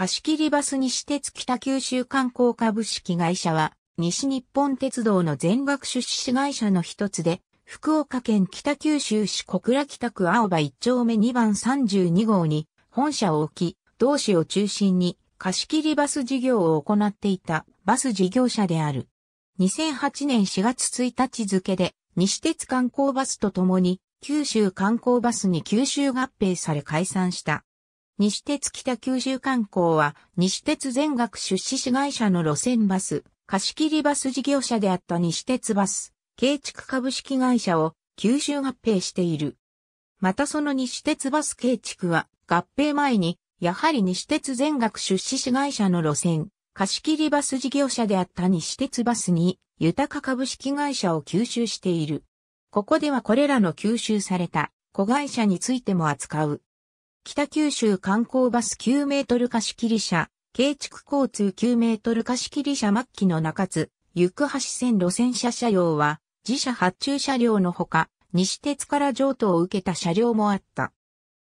貸切バス西鉄北九州観光株式会社は、西日本鉄道の全額出資会社の一つで、福岡県北九州市小倉北区青葉1丁目2番32号に本社を置き、同市を中心に貸切バス事業を行っていたバス事業者である。2008年4月1日付で西鉄観光バスとともに九州観光バスに九州合併され解散した。西鉄北九州観光は、西鉄全額出資市会社の路線バス、貸切バス事業者であった西鉄バス、建築株式会社を吸収合併している。またその西鉄バス建築は、合併前に、やはり西鉄全額出資市会社の路線、貸切バス事業者であった西鉄バスに、豊か株式会社を吸収している。ここではこれらの吸収された子会社についても扱う。北九州観光バス9メートル貸切車、建築交通9メートル貸切車末期の中津、行橋線路線車車両は、自社発注車両のほか、西鉄から譲渡を受けた車両もあった。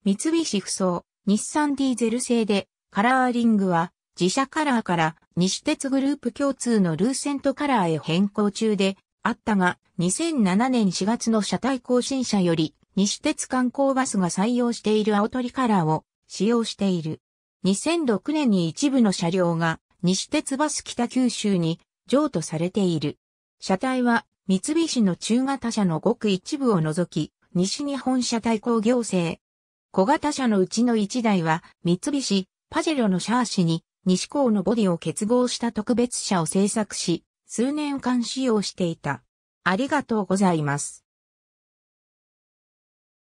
三菱不走、日産ディーゼル製で、カラーリングは、自社カラーから西鉄グループ共通のルーセントカラーへ変更中であったが、2007年4月の車体更新車より西鉄観光バスが採用している青鳥カラーを使用している。2006年に一部の車両が西鉄バス北九州に譲渡されている。車体は三菱の中型車のごく一部を除き、西日本車体工業製。小型車のうちの一台は三菱、パジェロのシャーシに西港のボディを結合した特別車を製作し、数年間使用していた。ありがとうございます。